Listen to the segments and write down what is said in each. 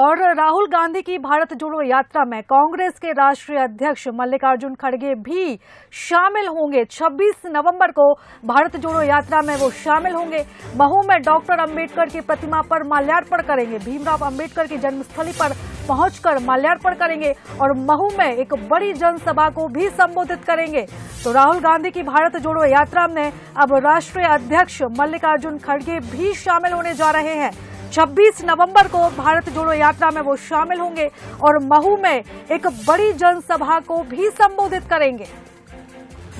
और राहुल गांधी की भारत जोड़ो यात्रा में कांग्रेस के राष्ट्रीय अध्यक्ष मल्लिकार्जुन खड़गे भी शामिल होंगे 26 नवंबर को भारत जोड़ो यात्रा में वो शामिल होंगे महू में डॉक्टर अंबेडकर की प्रतिमा पर माल्यार्पण करेंगे भीमराव अंबेडकर की जन्मस्थली पर पहुंचकर माल्यार्पण करेंगे और महू में एक बड़ी जनसभा को भी संबोधित करेंगे तो राहुल गांधी की भारत जोड़ो यात्रा में अब राष्ट्रीय अध्यक्ष मल्लिकार्जुन खड़गे भी शामिल होने जा रहे हैं 26 नवंबर को भारत जोड़ो यात्रा में वो शामिल होंगे और महू में एक बड़ी जनसभा को भी संबोधित करेंगे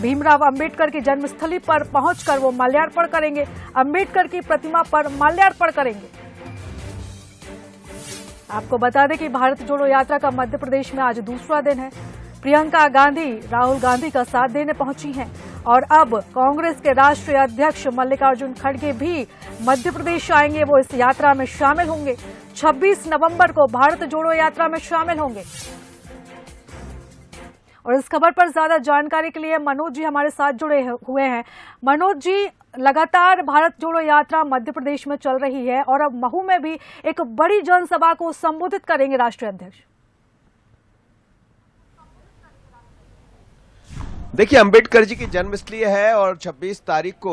भीमराव अंबेडकर की जन्मस्थली पर पहुंचकर वो माल्यार्पण करेंगे अंबेडकर की प्रतिमा पर माल्यार्पण करेंगे आपको बता दें कि भारत जोड़ो यात्रा का मध्य प्रदेश में आज दूसरा दिन है प्रियंका गांधी राहुल गांधी का साथ देने पहुंची हैं और अब कांग्रेस के राष्ट्रीय अध्यक्ष मल्लिकार्जुन खड़गे भी मध्य प्रदेश आएंगे वो इस यात्रा में शामिल होंगे 26 नवंबर को भारत जोड़ो यात्रा में शामिल होंगे और इस खबर पर ज्यादा जानकारी के लिए मनोज जी हमारे साथ जुड़े हुए हैं मनोज जी लगातार भारत जोड़ो यात्रा मध्य प्रदेश में चल रही है और अब महू में भी एक बड़ी जनसभा को संबोधित करेंगे राष्ट्रीय अध्यक्ष देखिए अंबेडकर जी की जन्म इसलिए है और 26 तारीख को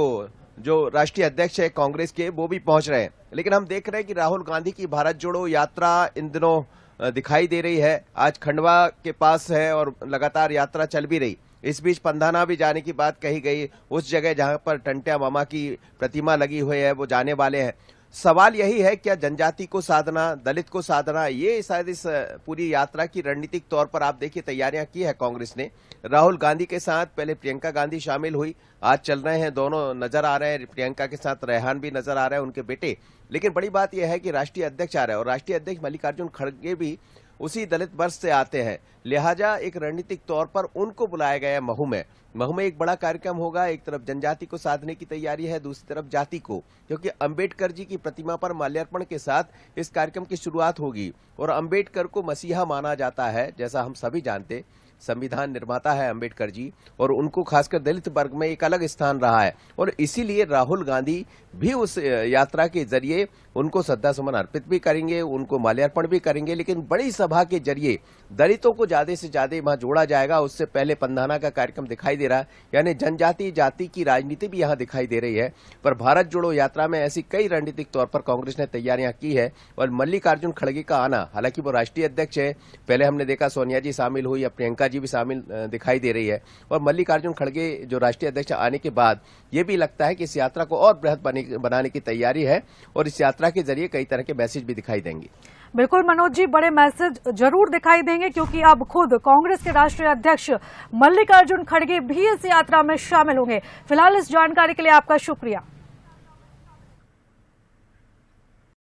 जो राष्ट्रीय अध्यक्ष है कांग्रेस के वो भी पहुंच रहे हैं लेकिन हम देख रहे हैं कि राहुल गांधी की भारत जोड़ो यात्रा इन दिनों दिखाई दे रही है आज खंडवा के पास है और लगातार यात्रा चल भी रही इस बीच पंधाना भी जाने की बात कही गई उस जगह जहां पर टंटिया मामा की प्रतिमा लगी हुई है वो जाने वाले हैं सवाल यही है क्या जनजाति को साधना दलित को साधना ये शायद इस पूरी यात्रा की रणनीतिक तौर पर आप देखिए तैयारियां की है कांग्रेस ने राहुल गांधी के साथ पहले प्रियंका गांधी शामिल हुई आज चल रहे हैं दोनों नजर आ रहे हैं प्रियंका के साथ रेहान भी नजर आ रहे हैं उनके बेटे लेकिन बड़ी बात यह है कि राष्ट्रीय अध्यक्ष आ रहे हैं और राष्ट्रीय अध्यक्ष मल्लिकार्जुन खड़गे भी उसी दलित वर्ष से आते हैं लिहाजा एक रणनीतिक तौर पर उनको बुलाया गया महू में महू में एक बड़ा कार्यक्रम होगा एक तरफ जनजाति को साधने की तैयारी है दूसरी तरफ जाति को क्योंकि अंबेडकर जी की प्रतिमा पर माल्यार्पण के साथ इस कार्यक्रम की शुरुआत होगी और अंबेडकर को मसीहा माना जाता है जैसा हम सभी जानते संविधान निर्माता है अंबेडकर जी और उनको खासकर दलित वर्ग में एक अलग स्थान रहा है और इसीलिए राहुल गांधी भी उस यात्रा के जरिए उनको श्रद्धा सुमन अर्पित भी करेंगे उनको माल्यार्पण भी करेंगे लेकिन बड़ी सभा के जरिए दलितों को ज्यादा से ज्यादा वहां जोड़ा जाएगा उससे पहले पंधाना का कार्यक्रम दिखाई दे रहा है यानी जनजाति जाति की राजनीति भी यहाँ दिखाई दे रही है पर भारत जोड़ो यात्रा में ऐसी कई रणनीतिक तौर पर कांग्रेस ने तैयारियां की है और मल्लिकार्जुन खड़गे का आना हालांकि वो राष्ट्रीय अध्यक्ष है पहले हमने देखा सोनिया जी शामिल हुई या प्रियंका जी भी शामिल दिखाई दे रही है और मल्लिकार्जुन खड़गे जो राष्ट्रीय अध्यक्ष आने के बाद ये भी लगता है कि इस यात्रा को और बृहद बनाने की तैयारी है और इस यात्रा के जरिए कई तरह के मैसेज भी दिखाई देंगे बिल्कुल मनोज जी बड़े मैसेज जरूर दिखाई देंगे क्योंकि अब खुद कांग्रेस के राष्ट्रीय अध्यक्ष मल्लिकार्जुन खड़गे भी इस यात्रा में शामिल होंगे फिलहाल इस जानकारी के लिए आपका शुक्रिया